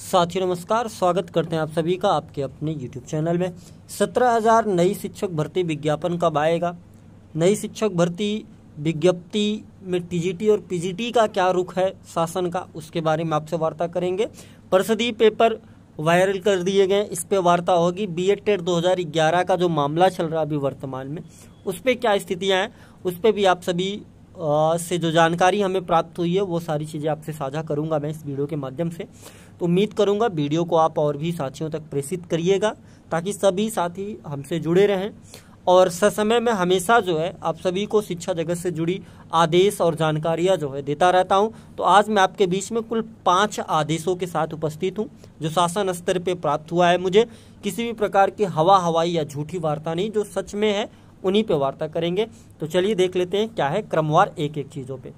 साथियों नमस्कार स्वागत करते हैं आप सभी का आपके अपने यूट्यूब चैनल में सत्रह हज़ार नई शिक्षक भर्ती विज्ञापन कब आएगा नई शिक्षक भर्ती विज्ञप्ति में टीजीटी और पीजीटी का क्या रुख है शासन का उसके बारे में आपसे वार्ता करेंगे परसदी पेपर वायरल कर दिए गए इस पर वार्ता होगी बी एड टेट दो का जो मामला चल रहा है अभी वर्तमान में उस पर क्या स्थितियाँ हैं उस पर भी आप सभी से जो जानकारी हमें प्राप्त हुई है वो सारी चीज़ें आपसे साझा करूंगा मैं इस वीडियो के माध्यम से तो उम्मीद करूँगा वीडियो को आप और भी साथियों तक प्रेषित करिएगा ताकि सभी साथी हमसे जुड़े रहें और ससमय में हमेशा जो है आप सभी को शिक्षा जगत से जुड़ी आदेश और जानकारियाँ जो है देता रहता हूँ तो आज मैं आपके बीच में कुल पाँच आदेशों के साथ उपस्थित हूँ जो शासन स्तर पर प्राप्त हुआ है मुझे किसी भी प्रकार की हवा हवाई या झूठी वार्ता नहीं जो सच में है उन्हीं पे वार्ता करेंगे तो चलिए देख लेते हैं क्या है क्रमवार एक एक चीज़ों पे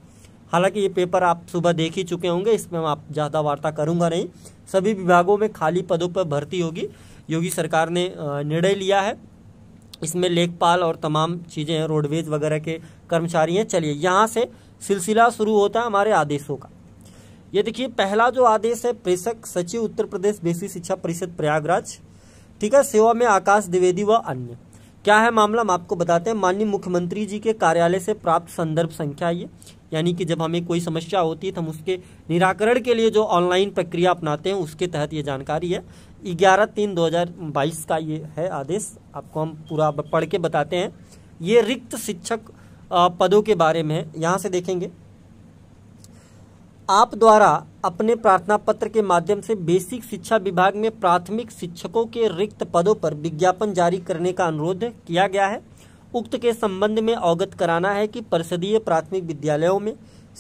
हालांकि ये पेपर आप सुबह देख ही चुके होंगे इसमें मैं आप ज़्यादा वार्ता करूंगा नहीं सभी विभागों में खाली पदों पर भर्ती होगी योगी सरकार ने निर्णय लिया है इसमें लेखपाल और तमाम चीज़ें हैं रोडवेज वगैरह के कर्मचारी हैं चलिए यहाँ से सिलसिला शुरू होता है हमारे आदेशों का ये देखिए पहला जो आदेश है प्रेषक सचिव उत्तर प्रदेश बेसिक शिक्षा परिषद प्रयागराज ठीक है सेवा में आकाश द्विवेदी व अन्य क्या है मामला हम आपको बताते हैं माननीय मुख्यमंत्री जी के कार्यालय से प्राप्त संदर्भ संख्या ये यानी कि जब हमें कोई समस्या होती है तो हम उसके निराकरण के लिए जो ऑनलाइन प्रक्रिया अपनाते हैं उसके तहत ये जानकारी है ग्यारह तीन दो हजार बाईस का ये है आदेश आपको हम पूरा पढ़ के बताते हैं ये रिक्त शिक्षक पदों के बारे में है यहाँ से देखेंगे आप द्वारा अपने प्रार्थना पत्र के माध्यम से बेसिक शिक्षा विभाग में प्राथमिक शिक्षकों के रिक्त पदों पर विज्ञापन जारी करने का अनुरोध किया गया है उक्त के संबंध में अवगत कराना है कि परिषदीय प्राथमिक विद्यालयों में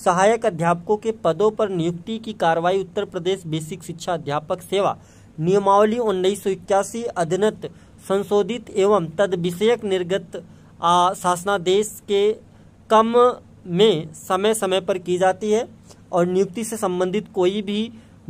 सहायक अध्यापकों के पदों पर नियुक्ति की कार्रवाई उत्तर प्रदेश बेसिक शिक्षा अध्यापक सेवा नियमावली उन्नीस सौ इक्यासी अधीनत संशोधित एवं तद विषयक निर्गत शासनादेश के कम में समय समय पर की जाती है और नियुक्ति से संबंधित कोई भी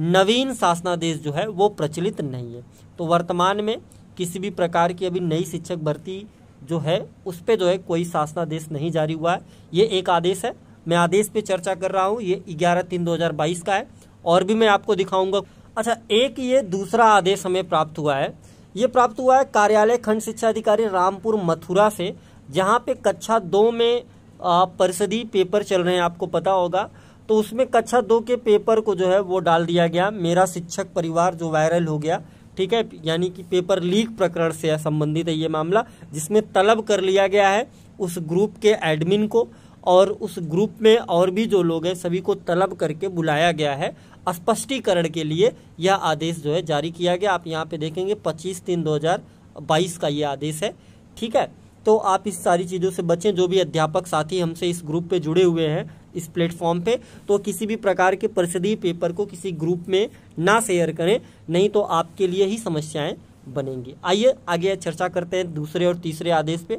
नवीन शासनादेश जो है वो प्रचलित नहीं है तो वर्तमान में किसी भी प्रकार की अभी नई शिक्षक भर्ती जो है उस पर जो है कोई शासनादेश नहीं जारी हुआ है ये एक आदेश है मैं आदेश पे चर्चा कर रहा हूँ ये ग्यारह तीन दो हजार बाईस का है और भी मैं आपको दिखाऊंगा अच्छा एक ये दूसरा आदेश हमें प्राप्त हुआ है ये प्राप्त हुआ है कार्यालय खंड शिक्षा अधिकारी रामपुर मथुरा से जहाँ पे कक्षा दो में परिषदी पेपर चल रहे हैं आपको पता होगा तो उसमें कक्षा दो के पेपर को जो है वो डाल दिया गया मेरा शिक्षक परिवार जो वायरल हो गया ठीक है यानी कि पेपर लीक प्रकरण से संबंधित है ये मामला जिसमें तलब कर लिया गया है उस ग्रुप के एडमिन को और उस ग्रुप में और भी जो लोग हैं सभी को तलब करके बुलाया गया है स्पष्टीकरण के लिए यह आदेश जो है जारी किया गया आप यहाँ पे देखेंगे 25 तीन 2022 का ये आदेश है ठीक है तो आप इस सारी चीज़ों से बचें जो भी अध्यापक साथी हमसे इस ग्रुप पे जुड़े हुए हैं इस प्लेटफॉर्म पे तो किसी भी प्रकार के परिषदीय पेपर को किसी ग्रुप में ना शेयर करें नहीं तो आपके लिए ही समस्याएं बनेंगी आइए आगे चर्चा करते हैं दूसरे और तीसरे आदेश पे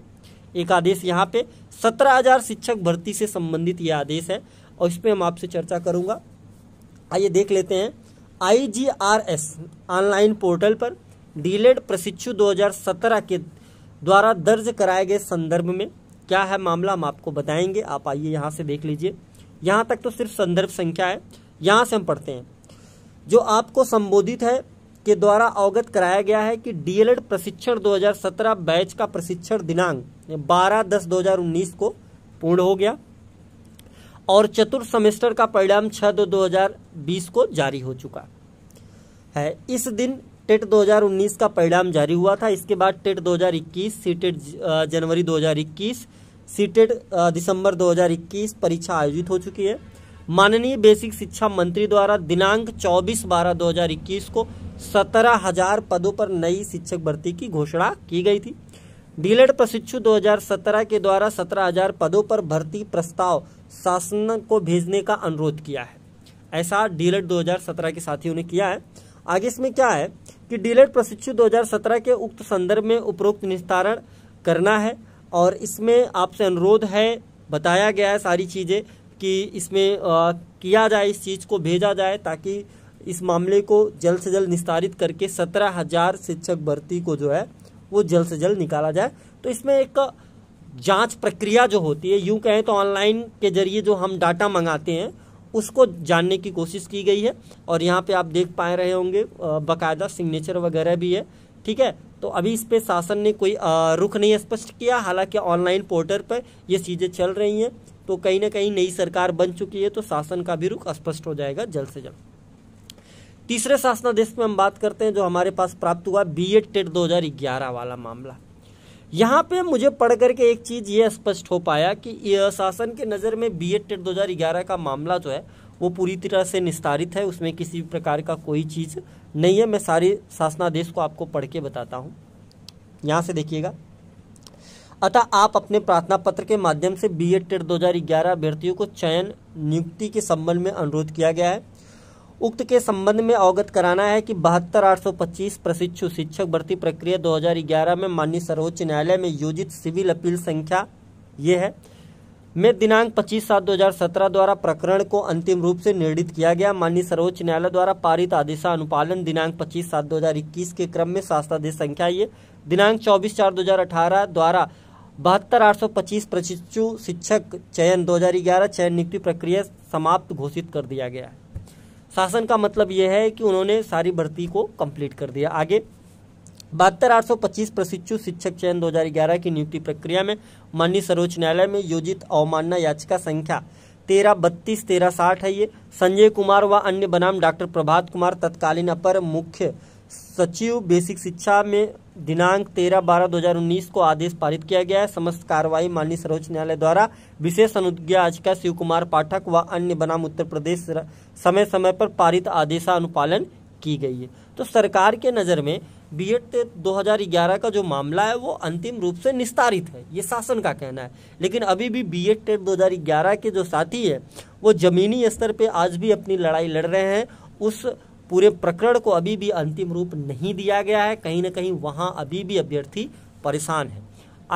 एक आदेश यहाँ पे सत्रह हजार शिक्षक भर्ती से संबंधित ये आदेश है और इस पर हम आपसे चर्चा करूँगा आइए देख लेते हैं आई ऑनलाइन पोर्टल पर डीलेड प्रशिक्षु दो के द्वारा दर्ज कराए गए संदर्भ में क्या है मामला हम आपको बताएंगे आप आइए यहाँ से देख लीजिए यहाँ तक तो सिर्फ संदर्भ संख्या है यहाँ से हम पढ़ते हैं जो आपको संबोधित है के द्वारा अवगत कराया गया है कि डीएलएड प्रशिक्षण 2017 बैच का प्रशिक्षण दिनांक 12 दस 2019 को पूर्ण हो गया और चतुर्थ सेमेस्टर का परिणाम 6 दो 2020 को जारी हो चुका है इस दिन टेट 2019 का परिणाम जारी हुआ था इसके बाद टेट 2021 सी टेट जनवरी 2021 सी टेट दिसंबर 2021 परीक्षा आयोजित हो चुकी है माननीय बेसिक शिक्षा मंत्री द्वारा दिनांक 24 बारह 2021 को सत्रह हजार पदों पर नई शिक्षक भर्ती की घोषणा की गई थी डीलेट प्रशिक्षु 2017 के द्वारा सत्रह हजार पदों पर भर्ती प्रस्ताव शासन को भेजने का अनुरोध किया है ऐसा डीलेट 2017 के साथियों ने किया है आगे इसमें क्या है कि डीलर प्रशिक्षु 2017 के उक्त संदर्भ में उपरोक्त निस्तारण करना है और इसमें आपसे अनुरोध है बताया गया है सारी चीज़ें कि इसमें आ, किया जाए इस चीज़ को भेजा जाए ताकि इस मामले को जल्द से जल्द निस्तारित करके सत्रह हजार शिक्षक भर्ती को जो है वो जल्द से जल्द निकाला जाए तो इसमें एक जांच प्रक्रिया जो होती है यूं कहें तो ऑनलाइन के जरिए जो हम डाटा मंगाते हैं उसको जानने की कोशिश की गई है और यहाँ पे आप देख पा रहे होंगे बाकायदा सिग्नेचर वगैरह भी है ठीक है तो अभी इस पे शासन ने कोई रुख नहीं स्पष्ट किया हालांकि ऑनलाइन पोर्टल पर ये चीज़ें चल रही हैं तो कहीं ना कहीं नई सरकार बन चुकी है तो शासन का भी रुख स्पष्ट हो जाएगा जल्द से जल्द तीसरे शासनादेश में हम बात करते हैं जो हमारे पास प्राप्त हुआ बी एड टेट दो वाला मामला यहाँ पे मुझे पढ़ करके एक चीज़ ये स्पष्ट हो पाया कि शासन के नज़र में बी एड टेट दो का मामला जो है वो पूरी तरह से निस्तारित है उसमें किसी भी प्रकार का कोई चीज़ नहीं है मैं सारे शासनादेश को आपको पढ़ के बताता हूँ यहाँ से देखिएगा अतः आप अपने प्रार्थना पत्र के माध्यम से बी एड टेट दो अभ्यर्थियों को चयन नियुक्ति के संबंध में अनुरोध किया गया है उक्त के संबंध में अवगत कराना है कि बहत्तर आठ सौ पच्चीस प्रशिक्षु शिक्षक भर्ती प्रक्रिया 2011 में माननीय सर्वोच्च न्यायालय में योजित सिविल अपील संख्या ये है में दिनांक 25 सात 2017 द्वारा प्रकरण को अंतिम रूप से निर्णित किया गया माननीय सर्वोच्च न्यायालय द्वारा पारित आदेशानुपालन दिनांक 25 सात 2021 के क्रम में शास्त्रादेश संख्या ये दिनांक 24 चार 2018 द्वारा बहत्तर आठ सौ पच्चीस प्रशिक्षु शिक्षक चयन 2011 चयन नियुक्ति प्रक्रिया समाप्त घोषित कर दिया गया है शासन का मतलब यह है कि उन्होंने सारी भर्ती को कंप्लीट कर दिया आगे बहत्तर आठ सौ पच्चीस प्रशिक्षु शिक्षक चयन 2011 की नियुक्ति प्रक्रिया में माननीय सर्वोच्च न्यायालय में योजित अवमानना याचिका संख्या तेरह बत्तीस तेरह साठ है ये संजय कुमार व अन्य बनाम डॉक्टर प्रभात कुमार तत्कालीन अपर मुख्य सचिव बेसिक शिक्षा में दिनांक 13 बारह 2019 को आदेश पारित किया गया है समस्त कार्रवाई माननीय सर्वोच्च न्यायालय द्वारा विशेष अनुज्ञा याचिका शिव कुमार पाठक व अन्य बनाम उत्तर प्रदेश समय समय पर पारित आदेशानुपालन की गई है तो सरकार के नज़र में बी एड ग्यारह का जो मामला है वो अंतिम रूप से निस्तारित है ये शासन का कहना है लेकिन अभी भी बी एड टेट दो के जो साथी है वो ज़मीनी स्तर पर आज भी अपनी लड़ाई लड़ रहे हैं उस पूरे प्रकरण को अभी भी अंतिम रूप नहीं दिया गया है कहीं ना कहीं वहाँ अभी भी अभ्यर्थी परेशान है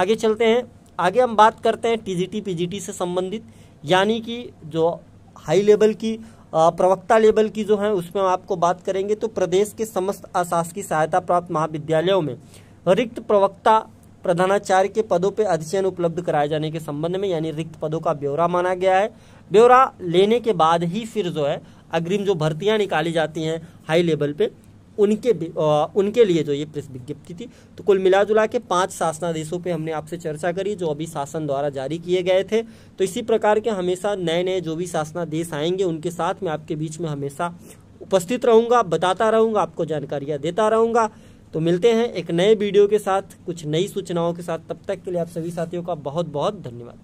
आगे चलते हैं आगे हम बात करते हैं टीजीटी पीजीटी से संबंधित यानी कि जो हाई लेवल की प्रवक्ता लेवल की जो है उसमें हम आपको बात करेंगे तो प्रदेश के समस्त अशासकीय सहायता प्राप्त महाविद्यालयों में रिक्त प्रवक्ता प्रधानाचार्य के पदों पर अध्ययन उपलब्ध कराए जाने के संबंध में यानी रिक्त पदों का ब्यौरा माना गया है ब्यौरा लेने के बाद ही फिर जो है अग्रिम जो भर्तियाँ निकाली जाती हैं हाई लेवल पे उनके आ, उनके लिए जो ये प्रेस विज्ञप्ति थी तो कुल मिला जुला के पांच शासनादेशों पे हमने आपसे चर्चा करी जो अभी शासन द्वारा जारी किए गए थे तो इसी प्रकार के हमेशा नए नए जो भी शासनादेश आएंगे उनके साथ मैं आपके बीच में हमेशा उपस्थित रहूँगा बताता रहूँगा आपको जानकारियाँ देता रहूँगा तो मिलते हैं एक नए वीडियो के साथ कुछ नई सूचनाओं के साथ तब तक के लिए आप सभी साथियों का बहुत बहुत धन्यवाद